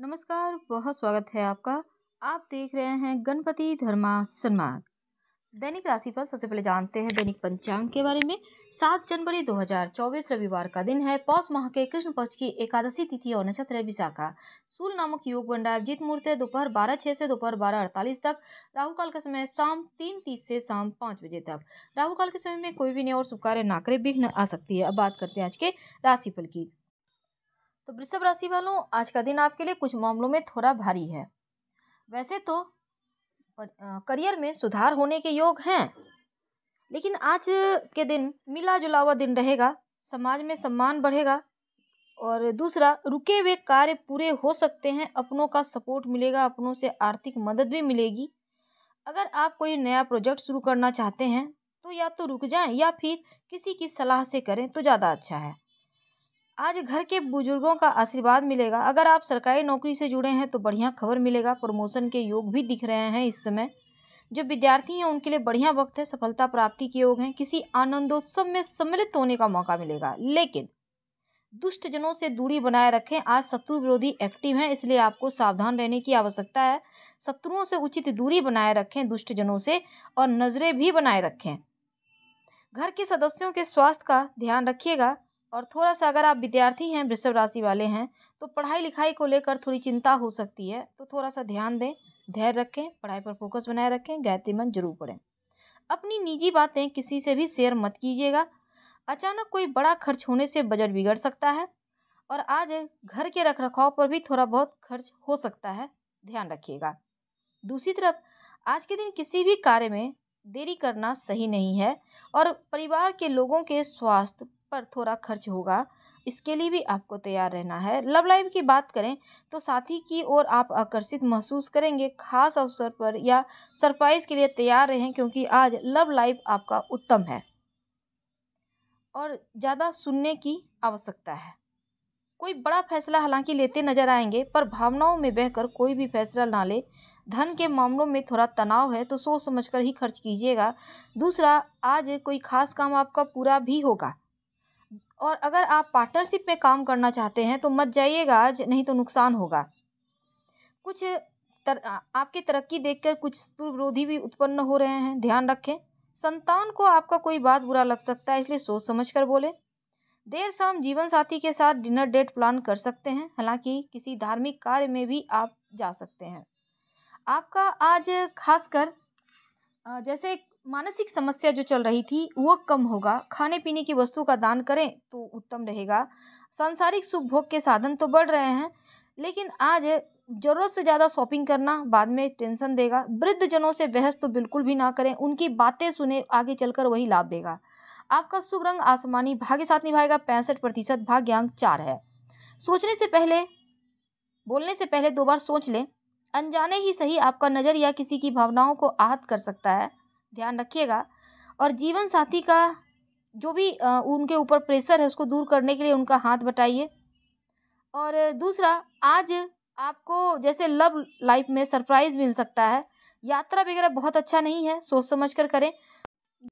नमस्कार बहुत स्वागत है आपका आप देख रहे हैं गणपति धर्मा सन्मार्ग दैनिक राशि पर सबसे पहले जानते हैं दैनिक पंचांग के बारे में सात जनवरी 2024 रविवार का दिन है पौष माह के कृष्ण पक्ष की एकादशी तिथि और नक्षत्र है विशाखा सूर्य नामक योग बंडा बन मूर्त है दोपहर बारह छः से दोपहर बारह अड़तालीस तक राहु काल का समय शाम तीन तीस से शाम पाँच बजे तक राहुकाल के समय में कोई भी नया और शुभ कार्य ना विघ्न आ सकती है अब बात करते हैं आज के राशिफल की तो वृषभ राशि वालों आज का दिन आपके लिए कुछ मामलों में थोड़ा भारी है वैसे तो करियर में सुधार होने के योग हैं लेकिन आज के दिन मिला जुला हुआ दिन रहेगा समाज में सम्मान बढ़ेगा और दूसरा रुके हुए कार्य पूरे हो सकते हैं अपनों का सपोर्ट मिलेगा अपनों से आर्थिक मदद भी मिलेगी अगर आप कोई नया प्रोजेक्ट शुरू करना चाहते हैं तो या तो रुक जाएं या फिर किसी की सलाह से करें तो ज़्यादा अच्छा है आज घर के बुजुर्गों का आशीर्वाद मिलेगा अगर आप सरकारी नौकरी से जुड़े हैं तो बढ़िया खबर मिलेगा प्रमोशन के योग भी दिख रहे हैं इस समय जो विद्यार्थी हैं उनके लिए बढ़िया वक्त है सफलता प्राप्ति के योग हैं किसी आनंदोत्सव में सम्मिलित होने का मौका मिलेगा लेकिन दुष्ट जनों से दूरी बनाए रखें आज शत्रु विरोधी एक्टिव हैं इसलिए आपको सावधान रहने की आवश्यकता है शत्रुओं से उचित दूरी बनाए रखें दुष्ट जनों से और नज़रें भी बनाए रखें घर के सदस्यों के स्वास्थ्य का ध्यान रखिएगा और थोड़ा सा अगर आप विद्यार्थी हैं वृषभ राशि वाले हैं तो पढ़ाई लिखाई को लेकर थोड़ी चिंता हो सकती है तो थोड़ा सा ध्यान दें धैर्य रखें पढ़ाई पर फोकस बनाए रखें गायत्री मन जरूर पढ़ें अपनी निजी बातें किसी से भी शेयर मत कीजिएगा अचानक कोई बड़ा खर्च होने से बजट बिगड़ सकता है और आज घर के रख रखाव पर भी थोड़ा बहुत खर्च हो सकता है ध्यान रखिएगा दूसरी तरफ आज के दिन किसी भी कार्य में देरी करना सही नहीं है और परिवार के लोगों के स्वास्थ्य पर थोड़ा खर्च होगा इसके लिए भी आपको तैयार रहना है लव लाइफ की बात करें तो साथी की ओर आप आकर्षित महसूस करेंगे खास अवसर पर या सरप्राइज के लिए तैयार रहें क्योंकि आज लव लाइफ आपका उत्तम है और ज़्यादा सुनने की आवश्यकता है कोई बड़ा फैसला हालांकि लेते नजर आएंगे पर भावनाओं में बहकर कोई भी फैसला ना ले धन के मामलों में थोड़ा तनाव है तो सोच समझकर ही खर्च कीजिएगा दूसरा आज कोई खास काम आपका पूरा भी होगा और अगर आप पार्टनरशिप में काम करना चाहते हैं तो मत जाइएगा आज नहीं तो नुकसान होगा कुछ तर, आपकी तरक्की देखकर कुछ दुर्विरोधी भी उत्पन्न हो रहे हैं ध्यान रखें संतान को आपका कोई बात बुरा लग सकता है इसलिए सोच समझ कर बोले देर शाम जीवन साथी के साथ डिनर डेट प्लान कर सकते हैं हालांकि किसी धार्मिक कार्य में भी आप जा सकते हैं आपका आज खासकर जैसे मानसिक समस्या जो चल रही थी वह कम होगा खाने पीने की वस्तु का दान करें तो उत्तम रहेगा सांसारिक सुख भोग के साधन तो बढ़ रहे हैं लेकिन आज ज़रूरत से ज़्यादा शॉपिंग करना बाद में टेंशन देगा वृद्ध जनों से बहस तो बिल्कुल भी ना करें उनकी बातें सुने आगे चलकर वही लाभ देगा आपका शुभ रंग आसमानी भाग्य साथ निभाएगा पैंसठ प्रतिशत भाग्यांक चार है सोचने से पहले बोलने से पहले दो बार सोच लें अनजाने ही सही आपका नज़रिया किसी की भावनाओं को आहत कर सकता है ध्यान रखिएगा और जीवन साथी का जो भी उनके ऊपर प्रेशर है उसको दूर करने के लिए उनका हाथ बटाइए और दूसरा आज आपको जैसे लव लाइफ में सरप्राइज़ मिल सकता है यात्रा वगैरह बहुत अच्छा नहीं है सोच समझ कर करें